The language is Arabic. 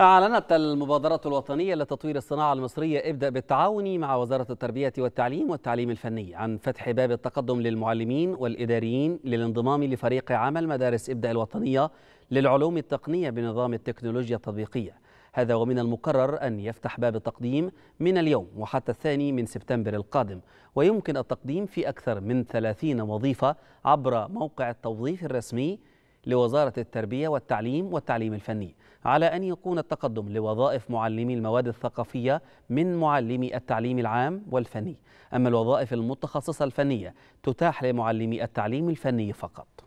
أعلنت المبادرة الوطنية لتطوير الصناعة المصرية ابدأ بالتعاون مع وزارة التربية والتعليم والتعليم الفني عن فتح باب التقدم للمعلمين والإداريين للانضمام لفريق عمل مدارس ابدأ الوطنية للعلوم التقنية بنظام التكنولوجيا التطبيقية هذا ومن المقرر أن يفتح باب التقديم من اليوم وحتى الثاني من سبتمبر القادم ويمكن التقديم في أكثر من 30 وظيفة عبر موقع التوظيف الرسمي لوزارة التربية والتعليم والتعليم الفني على أن يكون التقدم لوظائف معلمي المواد الثقافية من معلمي التعليم العام والفني أما الوظائف المتخصصة الفنية تتاح لمعلمي التعليم الفني فقط